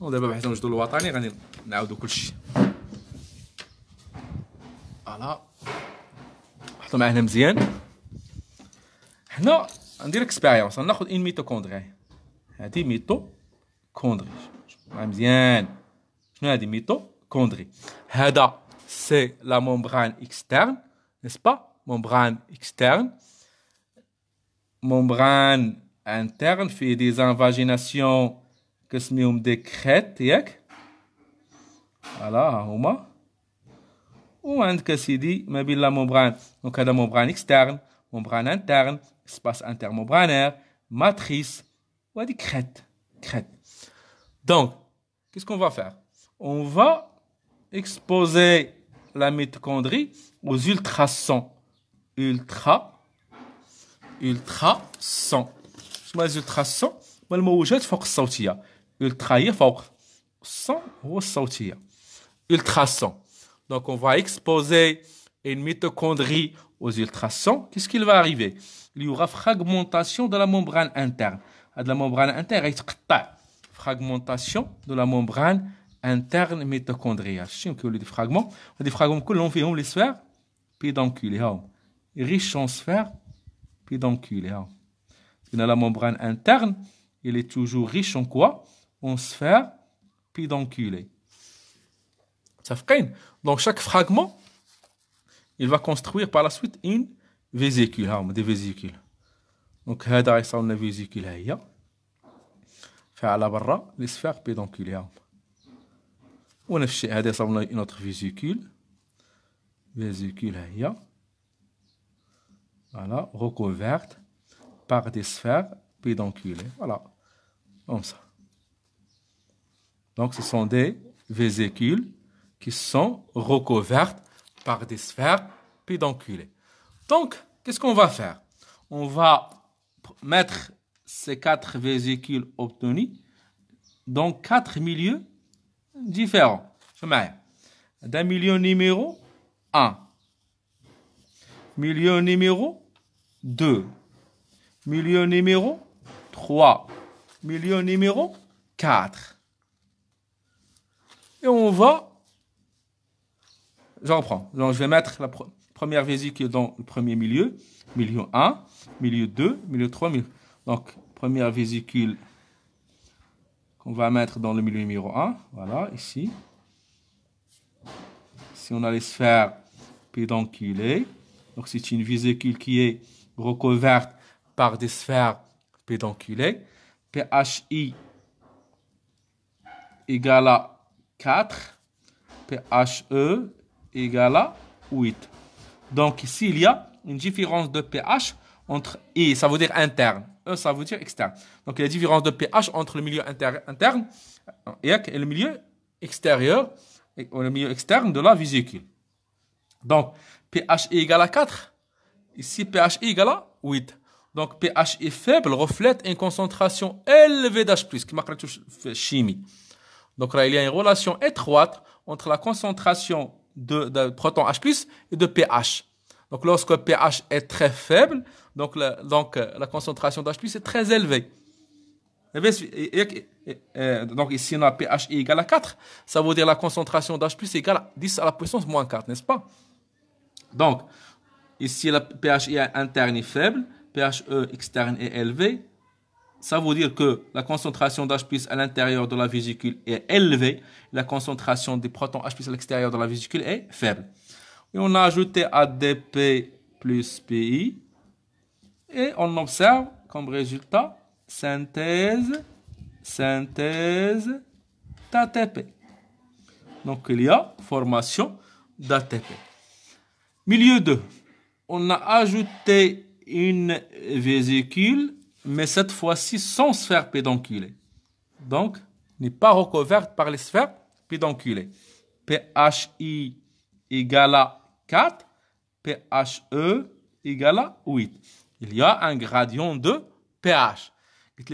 ودابا بحال نوجدوا الوطني غادي نعاودوا كلشي فوالا حطوا معاه هنا مزيان حنا ندير اكسبيريونس ناخذ ان ميتوكوندري هادي ميتو كوندري مزيان شنو هادي ميتو كوندري هذا سي لا مومبران اكسترن نسبا مومبران اكسترن مومبران انترن في دي انفاجيناسيون c'est ce om des crêtes et Voilà, la ou on a des mais bien la membrane, donc on a la membrane externe, membrane interne, espace intermembranaire, matrice ou des crêtes, Donc, qu'est-ce qu'on va faire? On va exposer la mitochondrie aux ultrasons, ultra, ultra son, mais ultrasons, malheureusement, il faut que ça Ultra 100 ultrasons. Donc on va exposer une mitochondrie aux ultrasons. Qu'est-ce qu'il va arriver Il y aura fragmentation de la membrane interne. Ah, de la membrane interne fragmentation de la membrane interne mitochondriale. Si on des fragments, on des fragments que l'on fait les sphères pédonculées. Riche en sphères Dans La membrane interne, Il est toujours riche en quoi une sphère pédonculée. Donc chaque fragment, il va construire par la suite une vésicule. des Donc, il y a une vésicule. qui Fait a la barre, les sphères pédonculaires. Il y a une autre vésicule. Vésicule. Voilà, recouverte par des sphères pédonculées. Voilà, comme ça. Donc, ce sont des vésicules qui sont recouvertes par des sphères pédonculées. Donc, qu'est-ce qu'on va faire On va mettre ces quatre vésicules obtenues dans quatre milieux différents. D'un milieu numéro 1, milieu numéro 2, milieu numéro 3, milieu numéro 4. Et on va... J'en reprends. Donc, je vais mettre la première vésicule dans le premier milieu. Milieu 1, milieu 2, milieu 3. Donc, première vésicule qu'on va mettre dans le milieu numéro 1. Voilà, ici. Si on a les sphères pédonculées. Donc, c'est une vésicule qui est recouverte par des sphères pédonculées. PHI égale à 4 PHE égale à 8. Donc ici, il y a une différence de pH entre I, ça veut dire interne. E, ça veut dire externe. Donc il y a différence de pH entre le milieu interne euh, et le milieu extérieur, et, le milieu externe de la vésicule. Donc pH e égale à 4. Ici, pH e égale à 8. Donc pH e est faible reflète une concentration élevée d'H+, qui marque la chimie. Donc là, il y a une relation étroite entre la concentration de, proton H+, et de pH. Donc lorsque pH est très faible, donc la, donc, la concentration d'H+, est très élevée. donc ici, on a pH égale à 4. Ça veut dire la concentration d'H+, est égale à 10 à la puissance moins 4, n'est-ce pas Donc, ici, le pH interne est faible, pH e externe est élevé, ça veut dire que la concentration d'H+, à l'intérieur de la vésicule est élevée, la concentration des protons H+, à l'extérieur de la vésicule est faible. Et on a ajouté ADP plus PI, et on observe comme résultat synthèse, synthèse d'ATP. Donc il y a formation d'ATP. Milieu 2, on a ajouté une vésicule mais cette fois-ci sans sphère pédonculée. Donc, n'est pas recouverte par les sphères pédonculées. PHI égale à 4, PHE égale à 8. Il y a un gradient de pH.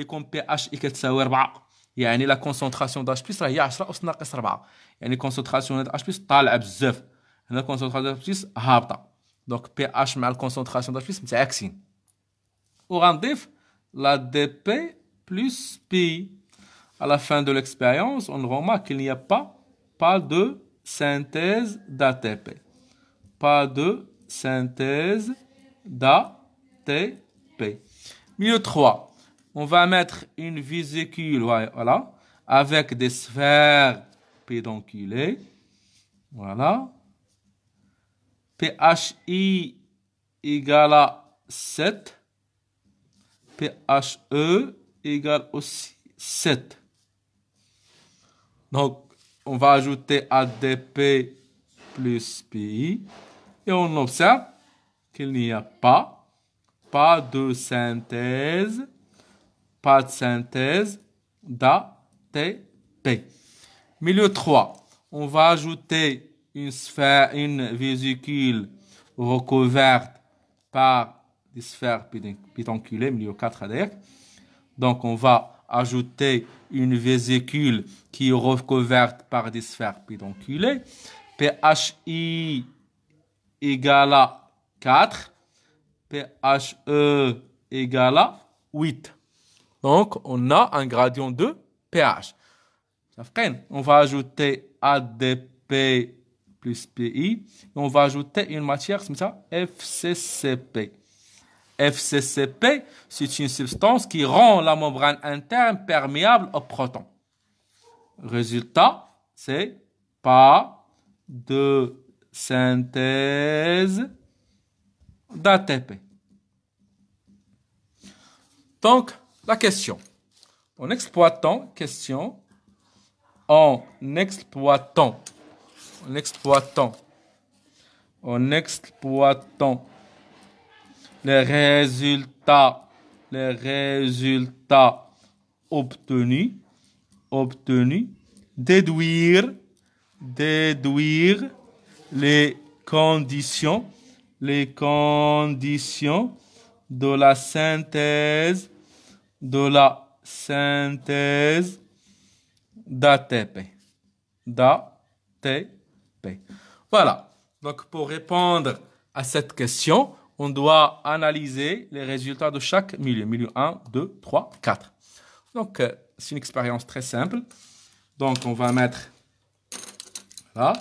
comme pH est يعني لا كونسونطراسيون د اش بلس هي 10 اس ناقص 4 يعني كونسونطراسيون د اش بلس طالعه بزاف هنا كونسونطراسيون د اش بلس هابطه دونك بي اش مع الكونسونطراسيون د اش بلس متعاكسين وغنضيف la dp plus pi. À la fin de l'expérience, on remarque qu'il n'y a pas, pas de synthèse d'ATP. Pas de synthèse d'ATP. Milieu 3. On va mettre une vésicule, voilà, avec des sphères pédonculées. Voilà. PHI égale à 7. PHE égale aussi 7. Donc, on va ajouter ADP plus PI et on observe qu'il n'y a pas, pas de synthèse, pas de synthèse d'ATP. Milieu 3, on va ajouter une sphère, une vésicule recouverte par des sphères 4, myocardales. Donc, on va ajouter une vésicule qui est recouverte par des sphères pédonculées. PHI égale à 4. PHE égale à 8. Donc, on a un gradient de pH. On va ajouter ADP plus PI. on va ajouter une matière comme ça, FCCP. FCCP, c'est une substance qui rend la membrane interne perméable aux protons. Résultat, c'est pas de synthèse d'ATP. Donc, la question. En exploitant, question, en exploitant, en exploitant, en exploitant les résultats, les résultats obtenus, obtenus. Déduire, déduire les conditions, les conditions de la synthèse, de la synthèse D'ATP. Voilà. Donc, pour répondre à cette question, on doit analyser les résultats de chaque milieu. Milieu 1, 2, 3, 4. Donc, euh, c'est une expérience très simple. Donc, on va mettre là,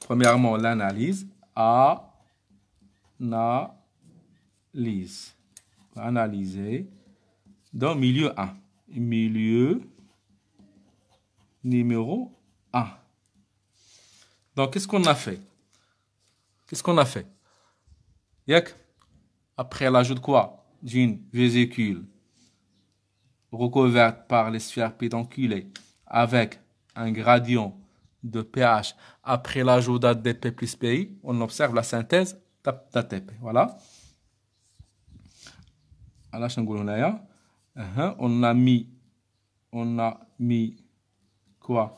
premièrement, l'analyse. Analyse. Analyser dans milieu 1. Milieu numéro 1. Donc, qu'est-ce qu'on a fait Qu'est-ce qu'on a fait Yak après l'ajout de quoi D'une vésicule recouverte par les sphères pédonculées avec un gradient de pH après l'ajout d'ADP plus PI, on observe la synthèse d'ATP. Voilà. Uh-huh, on a mis, on a mis quoi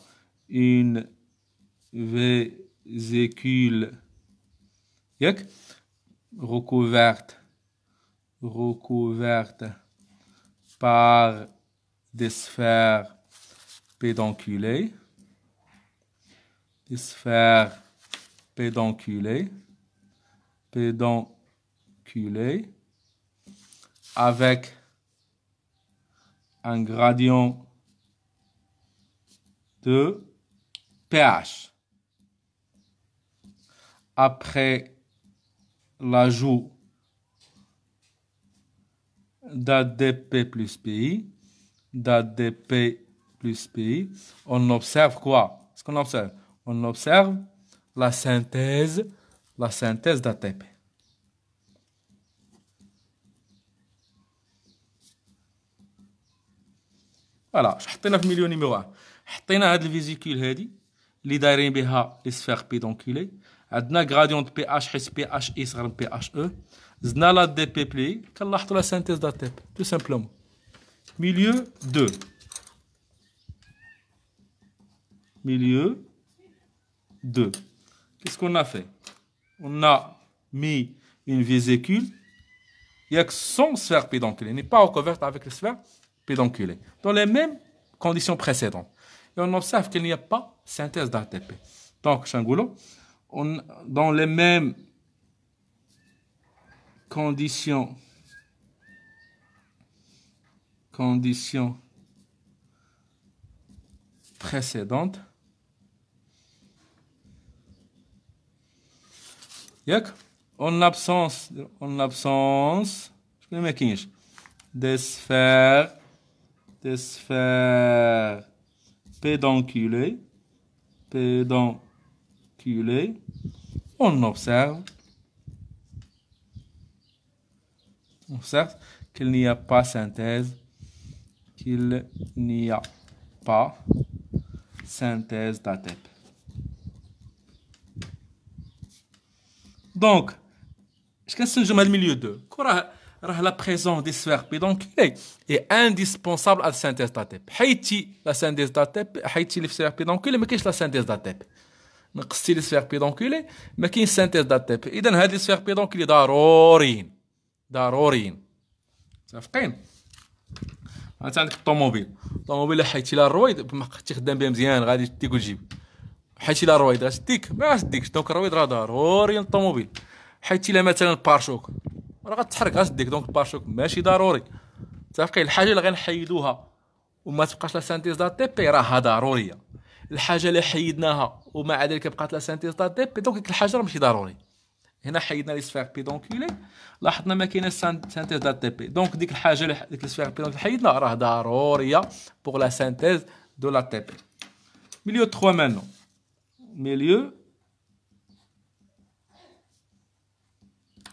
Une vésicule recouverte recouverte par des sphères pédonculées, des sphères pédonculées, pédonculées, avec un gradient de pH. Après l'ajout d'ADP plus PI, d'ADP PI, on observe quoi Ce qu'on observe, on observe la synthèse, la synthèse d'ATP. Voilà, je le milieu numéro 1. vésicule les sphères gradient de pH, pH, znala DPPLI, qu'Allah la synthèse d'atp? tout simplement. Milieu 2. Milieu 2. Qu'est-ce qu'on a fait On a mis une vésicule, il n'y a que son sphère pédonculée, n'est pas recouverte avec les sphère pédonculées. dans les mêmes conditions précédentes. Et on observe qu'il n'y a pas synthèse d'ATP. Donc, Shangulo, dans les mêmes condition, condition précédente. En l'absence, en l'absence des sphères, des sphères pédonculées, pédonculées, on observe On certes qu'il n'y a pas synthèse, qu'il n'y a pas synthèse d'ATP. Donc, je pense que le milieu 2 La présence des sphères pédonculées est indispensable à la synthèse d'ATP. Haïti, la synthèse d'ATP, Haïti, les sphères pédonculées, mais qu'est-ce que la synthèse d'ATP نقصتي mais qu'est-ce ما كاين synthèse d'ATP اذا هاد les sphères بيدونكولي ضروريين ضروريين متفقين انت عندك الطوموبيل الطوموبيل حيتي لها الرويد ما خدام بها مزيان غادي تديك وتجيب حيتي لها الرويد تديك ما غاديش دونك الرويد راه ضروري للطوموبيل حيتي لها مثلا البارشوك راه غتحرك تديك دونك البارشوك ماشي ضروري متفقين الحاجه اللي غنحيدوها وما تبقاش لا سانتيز دا تي بي راها ضروريه الحاجه اللي حيدناها ومع ذلك بقات لا سانتيز دا تي بي دونك الحاجه راه ماشي ضروري Ici, nous avons les sphères pédonculées. Là, nous avons la synthèse de l'ATP. Donc, si nous avons les sphères pédonculées, nous avons une erreur pour la synthèse de l'ATP. Milieu 3, maintenant. Milieu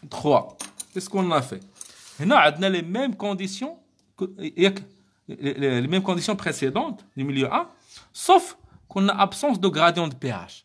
3. Qu'est-ce qu'on a fait Ici, nous avons les mêmes conditions précédentes du milieu 1, sauf qu'on a l'absence de gradient de pH.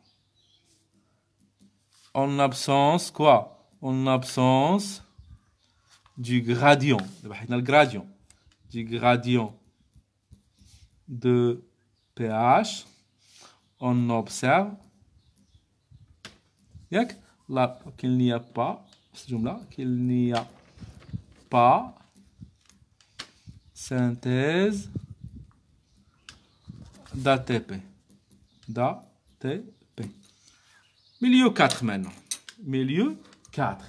en absence quoi En absence du gradient. Le gradient. Du gradient de pH, on observe qu'il n'y a pas, qu'il n'y a pas synthèse d'ATP. D'ATP. ميليو 4 مانو ميليو 4.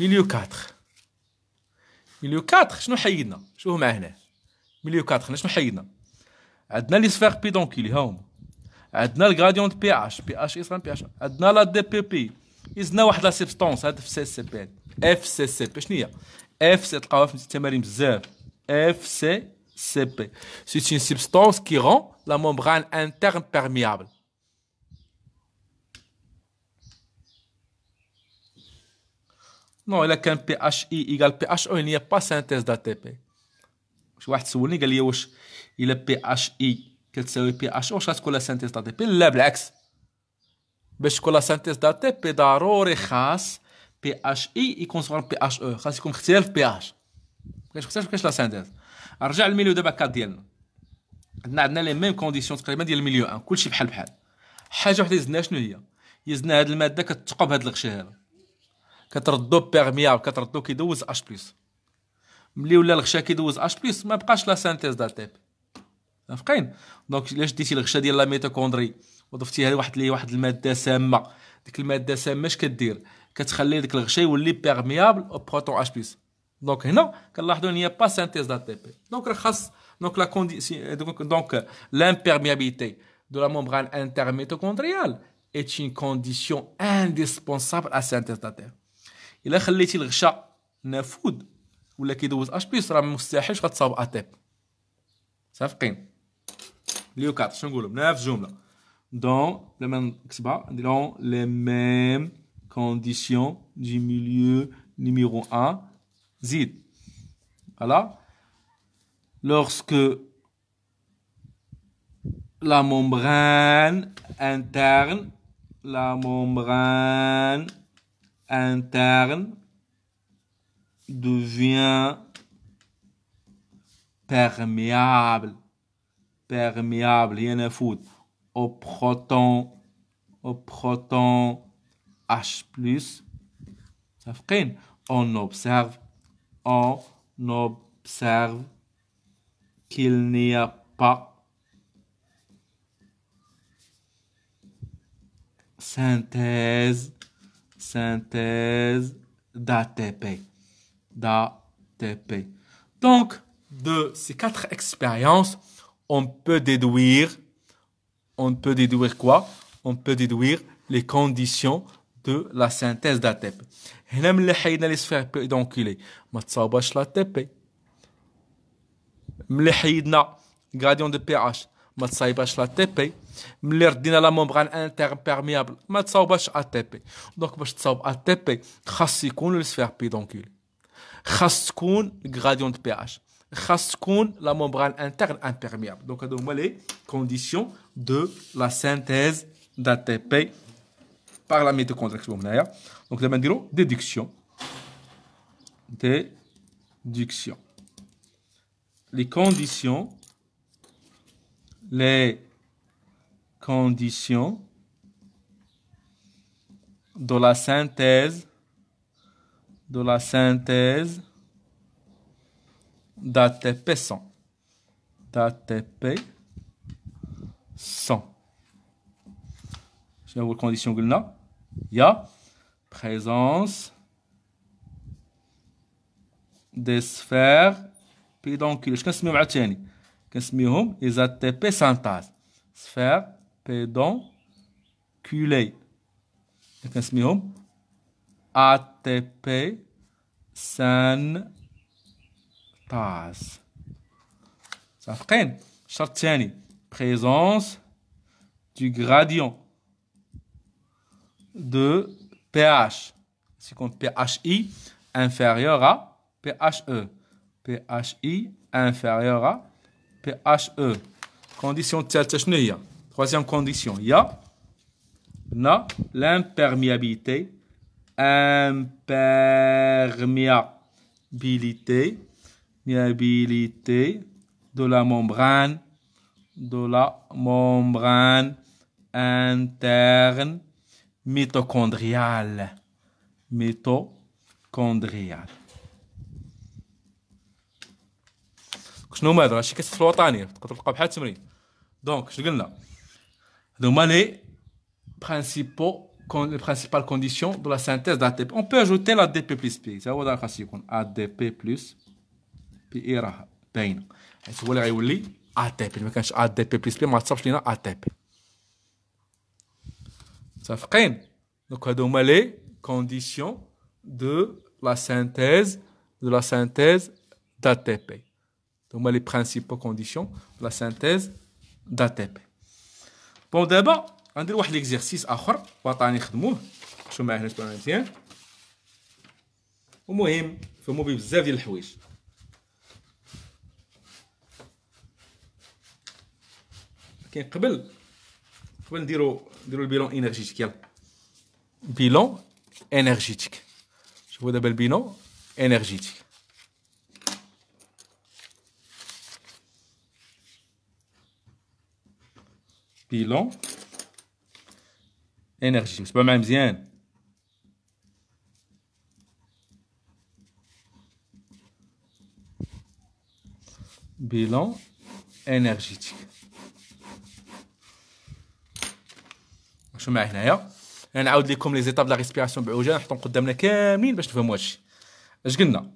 ميليو 4. ميليو 4 شنو حيدنا شوف مع هنا ميليو 4 هنا شنو حيدنا عندنا لي سفير بي دونكيل ها هما عندنا الغراديون بي اش بي اش يسران بي اش عندنا لا دي بي بي يزنا واحد لا سيبستونس هاد في سي سي بي اف سي سي بي شنو هي اف سي تلقاوها في التمارين بزاف اف سي C'est une substance qui rend la membrane interne perméable. Non, il n'y a qu'un PHI égal pHe, il n'y a pas synthèse d'ATP. Je vois que c'est le PHI. Il est PHI. Quel est le PHI Je sais que la synthèse d'ATP. Le Blacks. Mais ben, je que la synthèse d'ATP, d'Aror et Chas, PHI, il consomme le PHE. C'est comme le PH. Je sais que c'est la synthèse. رجع الميليو دابا كاد ديالنا عندنا عندنا لي ميم كونديسيون تقريبا ديال الميليو ان كلشي بحال بحال حاجه وحده يزدنا شنو هي يزدنا هاد الماده كتثقب هاد الغشاء هذا كتردو بيرميابل كتردو كيدوز اش بليس ملي ولا الغشاء كيدوز اش بليس ما بقاش لا سانتيز دا تيب دونك علاش ديتي الغشاء ديال لا ميتوكوندري وضفتيها لواحد لي واحد الماده سامه ديك الماده سامه اش كدير كتخلي ديك الغشاء يولي بيرميابل او بروتون اش بليس Donc, non, il n'y a pas synthèse d'ATP. Donc, euh, euh, l'imperméabilité de la membrane intermitochondriale est une condition indispensable à la synthèse d'ATP. Il a les mêmes conditions du milieu numéro 1, voilà. Lorsque la membrane interne, la membrane interne devient perméable, perméable, rien à foutre, au proton, au proton H+, on observe on observe qu'il n'y a pas synthèse, synthèse d'ATP, d'ATP. Donc, de ces quatre expériences, on peut déduire, on peut déduire quoi On peut déduire les conditions de la synthèse d'ATP. Les sphères pédonculées, je vais vous donner la TP. Je vais vous le gradient de pH, je vais vous donner la TP. Je vais vous la membrane interperméable, je vais vous Donc, je vais vous donner la TP. Je vais vous la sphère pédonculée. Je vais vous le gradient de pH. Je vais vous la membrane interperméable. Donc, je vais vous donner les conditions de la synthèse d'ATP par la mitochondrixion. Donc la dire déduction. Déduction. Les conditions. Les conditions de la synthèse de la synthèse d'ATP 100 d'ATP 100 شنو conditions Il y a présence des sphères Je pédoncules. اش كنسميو Je vais ايزاتي بيسانتاز Sphères pédonculées les ATP synthase Ça fait présence du gradient de pH, c'est compte PHI inférieur à PHE. PHI inférieur à PHE. Condition de Troisième condition, il y a l'imperméabilité. Imperméabilité. Perméabilité de la membrane. De la membrane interne Mitochondrial Mitochondrial Je هما sais هادشي Donc, je les principaux principales conditions de la synthèse d'ATP on peut ajouter l'ADP plus P Ça هو دار خاص ADP plus P راه باينه حيت هو اللي غيولي ATP ما كانش ADP plus P ATP donc, هذوما les conditions de la synthèse de la synthèse d'ATP. Donc, les principales conditions de la synthèse d'ATP. Bon, d'abord, on va faire l'exercice آخر وعطاني نخدموه شو معاه هنا شبان مزيان ومهم فهموا به بزاف ديال الحوايج لكن قبل قبل نديرو نديرو البيلون انرجيتيك يلا بيلون انرجيتيك شوفوا دابا البيلون انرجيتيك بيلون انرجيتيك سبعوا معايا مزيان بيلون انرجيتيك شو معي هنايا نعاود لكم لي زيتاب لا ريسبيراسيون بعوجه نحطهم قدامنا كاملين باش تفهموا هادشي اش قلنا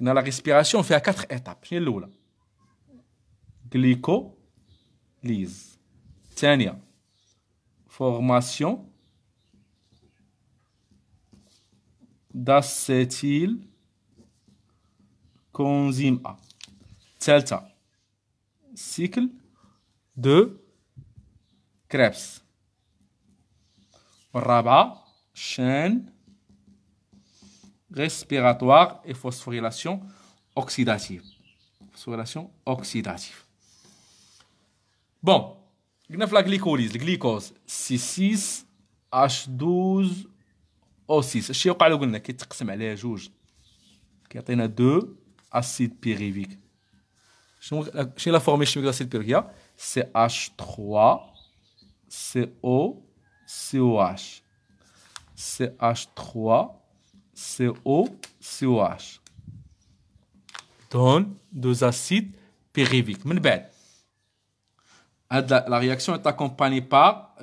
قلنا لا ريسبيراسيون فيها 4 ايتاب شنو الاولى غليكو ليز الثانيه فورماسيون داسيتيل كونزيم ا الثالثه سيكل دو كريبس Rabat, chaîne respiratoire et phosphorylation oxydative. Phosphorylation oxydative. Bon, on a la glycolyse, la glucose, C6H12O6. Je vais vous dire que c'est un peu plus de Il y a deux acides pyriviques. Je vais la formule chimique de l'acide pyrivique. ch 3 co COH. CH3, CO, COH. donne deux acides périviques. Mais la réaction est accompagnée par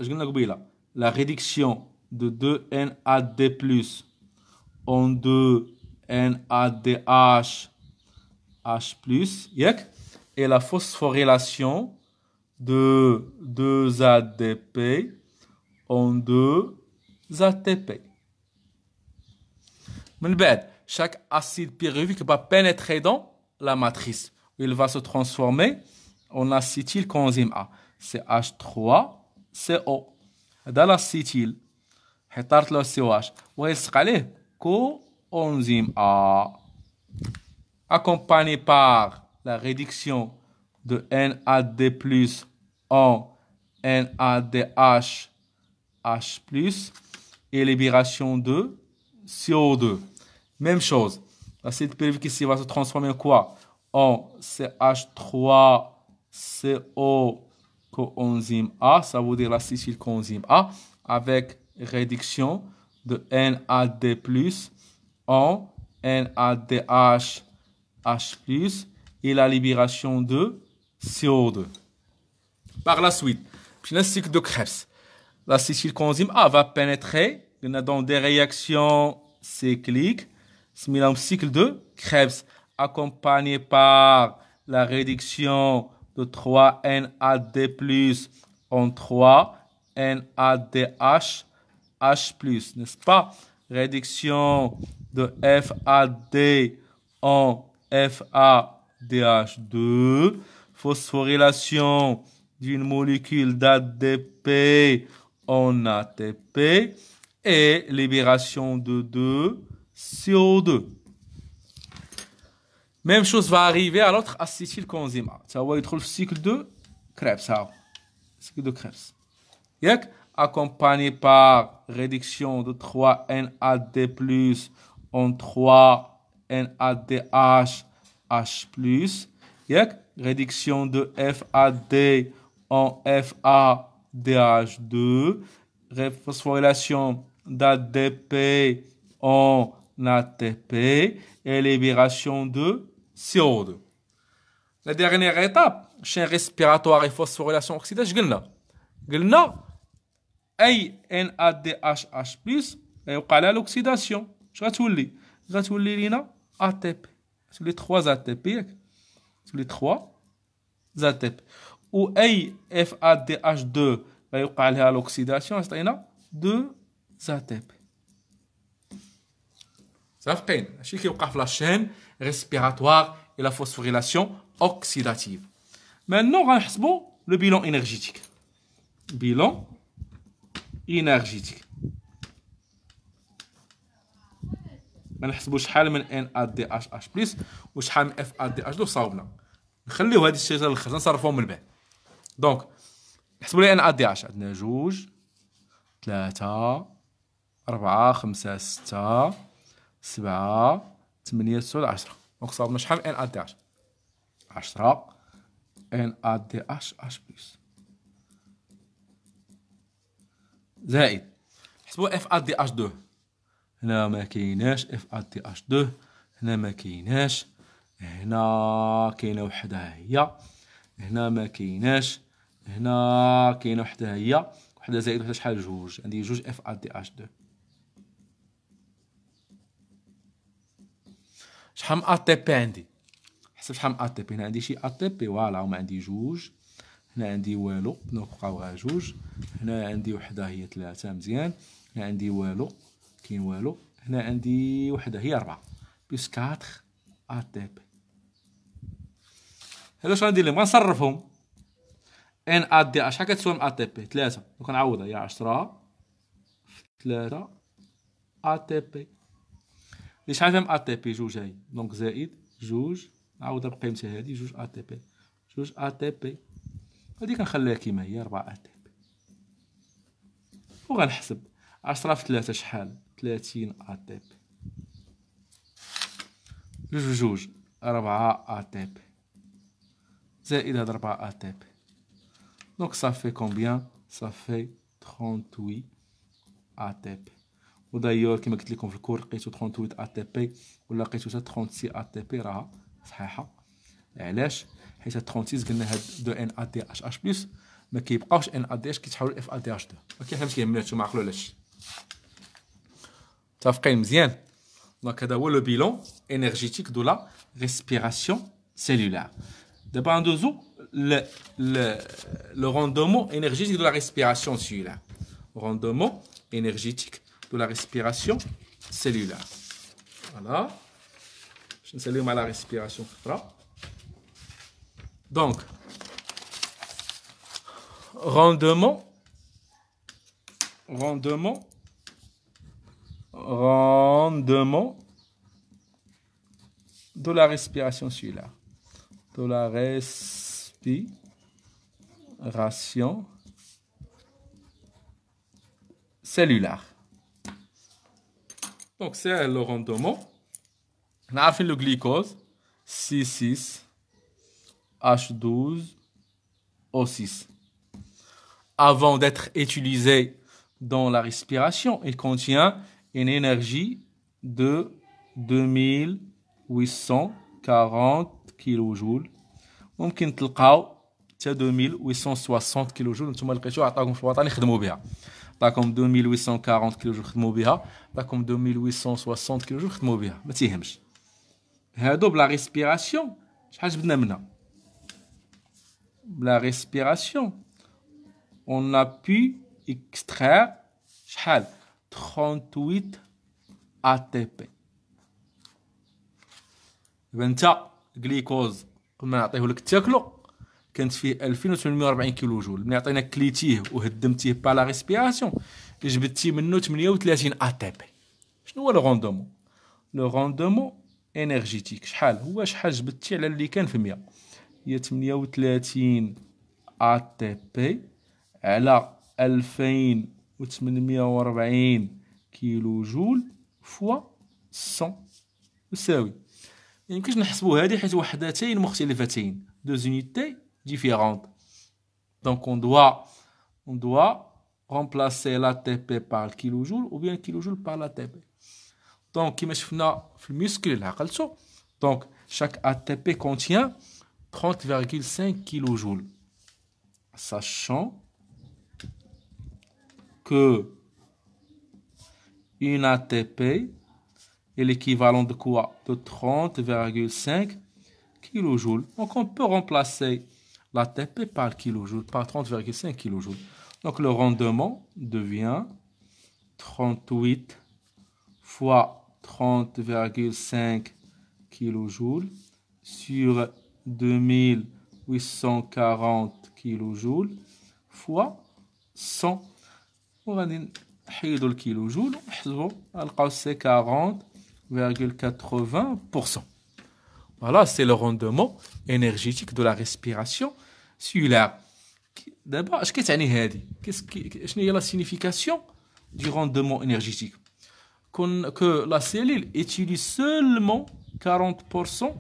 la réduction de 2NAD+, en 2NADH, H+, et la phosphorylation de 2ADP, en deux ATP. Chaque acide pyruvique va pénétrer dans la matrice. Il va se transformer en acétylcoenzyme A. h 3 co Dans l'acétyl, y a le COH. Il y a coenzyme A. accompagné par la réduction de NAD+ en NADH H+, et libération de CO2. Même chose. L'acide périvique ici va se transformer en quoi En CH3CO coenzyme A, ça veut dire l'acide coenzyme A, avec réduction de NAD+, en NADH H+, et la libération de CO2. Par la suite, le cycle de Krebs la conzyme A ah, va pénétrer a dans des réactions cycliques, c'est un cycle de Krebs, accompagné par la réduction de 3NAD+, en 3NADH, H+, n'est-ce pas Réduction de FAD en FADH2, phosphorylation d'une molécule d'ADP en ATP et libération de 2 CO2. Même chose va arriver à l'autre acétylcoenzyme. Ça va être le cycle de Krebs. Hein. Cycle de Krebs. accompagné par réduction de 3NAD+, en 3NADH, H+. réduction de FAD en FA DH2, phosphorylation d'ADP en ATP et libération de CO2. La dernière étape, chaîne respiratoire et phosphorylation a قلنا ANADHH, et NADHH+ يوقع à l'oxydation. vous le dire لينا ATP. les trois ATP sur les trois ATP و اي اف ا دي اش 2 غيوقع لها لوكسيداسيون عطينا دو زاتي صافقين متفقين هادشي كيوقع في لاشين ريسبيراتوار اي لا فوسفوريلاسيون اوكسيداتيف مانو غنحسبو لو بيلون انرجيتيك بيلون انرجيتيك ما نحسبوش شحال من ان ا دي اش اش بليس وشحال من اف ا دي اش دو صاوبنا نخليو هاد الشجره للخزن نصرفوهم من بعد دونك نحسبوا لي انا قد 10 عندنا جوج ثلاثة أربعة خمسة ستة سبعة ثمانية تسعة عشرة دونك صابنا شحال ان اد 10 10 ان اد اش اش بلس زائد نحسبوا اف اد اش 2 هنا ما كايناش اف اد اش 2 هنا ما كايناش هنا كاينه وحده هي هنا ما كايناش هنا كاينه وحده هي وحده زائد وحده شحال جوج عندي جوج اف ا دي اش دو شحال من ا تي بي عندي حسب شحال من ا تي بي هنا عندي شي ا تي بي فوالا هما عندي جوج هنا عندي والو دونك بقاو غير جوج هنا عندي وحده هي ثلاثه مزيان هنا عندي والو كاين والو هنا عندي وحده هي اربعه بلس 4 ا تي بي هادو شنو غندير لهم غنصرفهم ان اد دي اش حكا تساوي ام اد تي بي 3 دوك نعوضها يا 10 3 ا تي بي لي شحال فيهم اد تي بي جوج هاي دونك زائد جوج نعوضها بقيمتها هادي جوج ا تي بي جوج ا تي بي هادي كنخليها كيما هي 4 ا تي بي وغنحسب 10 في 3 شحال 30 ا تي بي جوج جوج 4 ا تي بي زائد هاد 4 ا تي بي Donc ça fait combien Ça fait 38 ATP. Ou d'ailleurs, il y a un conflit qui est sur 38 ATP. Ou là, il 36 ATP. Haha. LH. Il y a un conflit 2 est sur 36 ATH. Mais il y a un ADH qui est sur le FATH2. OK, je vais vous montrer le LH. Ça fait qu'il me dit, il le bilan énergétique de la respiration cellulaire. Depend de vous le, le, rendement énergétique de la respiration celui-là. Rendement énergétique de la respiration cellulaire. Voilà. Je ne sais pas la respiration. Donc, rendement, rendement, rendement de la respiration celui-là. De la respiration ration cellulaire. Donc, c'est le rendement. On a fait le C6H12O6. Avant d'être utilisé dans la respiration, il contient une énergie de 2840 kJ ممكن تلقاو حتى 2860 كيلو جول نتوما لقيتوها عطاكم في الوطن يخدموا بها عطاكم 2840 كيلو جول خدموا بها عطاكم 2860 كيلو جول خدموا بها ما تيهمش هادو بلا ريسبيراسيون شحال جبدنا منها بلا ريسبيراسيون اون ا بي extraire شحال 38 بي دابا انت جليكوز قبل ما نعطيه لك تاكلو كانت فيه 2840 كيلو جول ملي عطينا كليتيه وهدمتيه با لا ريسبيراسيون جبدتي منه 38 ا تي بي شنو هو لو روندومون لو روندومون انرجيتيك شحال هو شحال جبدتي على اللي كان في 100 هي 38 ا تي بي على 2840 كيلو جول فوا 100 يساوي deux نحسبوا هذه remplacer l'ATP par le kilojoule ou bien le kilojoule par l'ATP. Donc, donc chaque ATP contient 30,5 kilojoules. Sachant que une ATP est l'équivalent de quoi De 30,5 kJ. Donc on peut remplacer la TP par kJ, par 30,5 kJ. Donc le rendement devient 38 fois 30,5 kJ sur 2840 kJ fois 100. On kJ, on جول on va c'est 40 0,80%. Voilà, c'est le rendement énergétique de la respiration cellulaire. D'abord, qu'est-ce que la signification du rendement énergétique Que la cellule utilise seulement 40%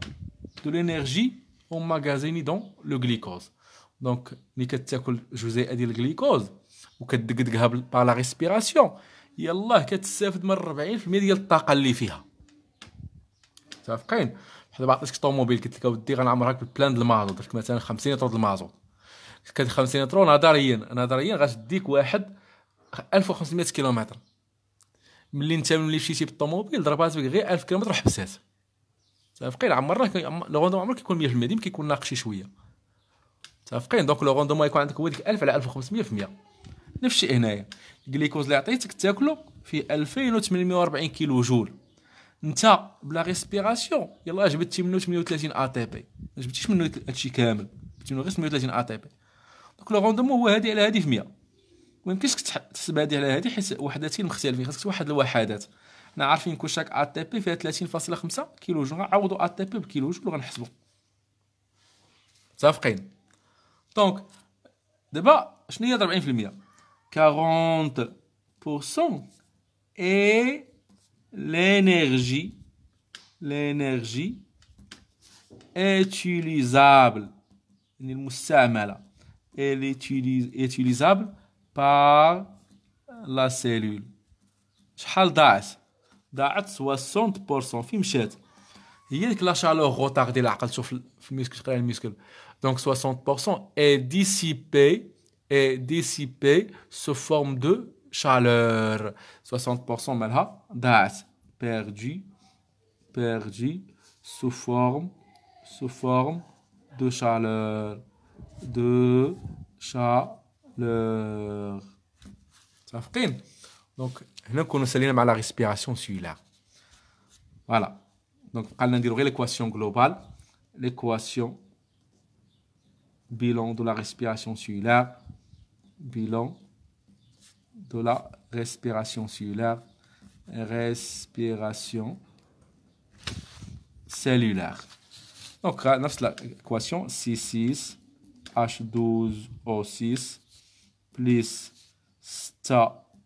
de l'énergie emmagasinée dans le glucose. Donc, je vous ai dit le glucose, ou par la respiration. il كتستافد من 40% ديال الطاقه اللي فيها متفقين بحال دابا عطيتك طوموبيل قلت لك اودي غنعمرك بالبلان ديال المازوت درت مثلا 50 لتر ديال المازوت كانت 50 لتر نظريا نظريا غتديك واحد 1500 كيلومتر ملي انت ملي مشيتي بالطوموبيل ضربات بك غير 1000 كيلومتر وحبسات متفقين عمرنا لو غوندوم عمرك كيكون 100% ديما كيكون ناقص شي شويه متفقين دونك لو غوندوم يكون عندك هو ديك 1000 على 1500 في 100 نفس الشيء هنايا الجليكوز اللي عطيتك تاكلو في 2840 كيلو جول انت بلا ريسبيراسيون يلا جبدتي منه 38 ا تي بي ما جبتيش منه هادشي كامل جبتي منه غير 38 ا تي بي دونك لو روندومون هو هادي على هادي في 100 ما يمكنش تحسب هادي على هادي حيت وحدتين مختلفين خاصك واحد الوحدات حنا عارفين كل شاك ا تي بي فيها 30.5 كيلو جول غنعوضوا ا تي بي بكيلو جول وغنحسبوا متفقين دونك دابا شنو هي 40% 40% اي l'énergie, l'énergie utilisable, elle est utilisable par la cellule. شحال ضاعت ضاعت 60% في مشات هي ديك لا شالور retardée ديال العقل شوف في الميسكل تقرا الميسكل دونك 60% est dissipée est dissipée sous forme de chaleur 60% malha das perdu perdu sous forme sous forme de chaleur de chaleur donc nous connaissons la respiration cellulaire. là voilà donc on l'équation globale l'équation bilan de la respiration cellulaire. bilan de la respiration cellulaire. Respiration cellulaire. Donc, c 6, H12O6 plus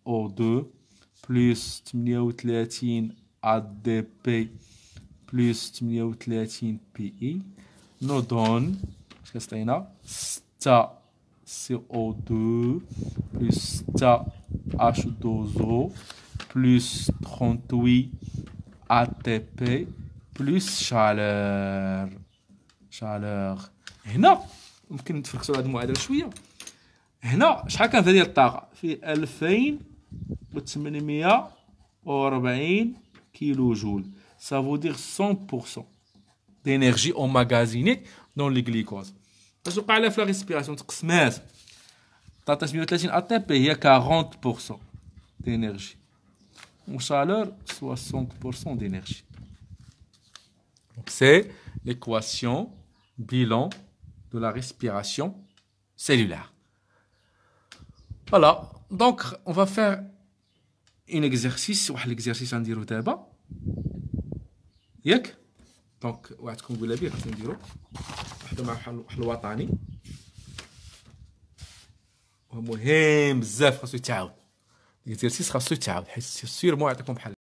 o 2 plus 38 ADP plus 38 PI nous donne, qu'est-ce 2 plus StaO2 H2O plus 38 ATP plus chaleur. Chaleur. Et non, on peut nous faire ça la demoiselle de non Et non, chaque année, il y a ta fille Ça veut dire 100% d'énergie emmagasinée dans les glucose. Je vais vous parler de la respiration, c'est la 330 ATP, a 40% d'énergie. En chaleur, 60% d'énergie. C'est l'équation bilan de la respiration cellulaire. Voilà, donc on va faire un exercice, l'exercice en dire ياك Donc, واحد تكون قول لي بيه خاصني ce وحده حل dire. ومهم بزاف خاصو يتعاود ديال خاصو يتعاود حيت مو يعطيكم بحال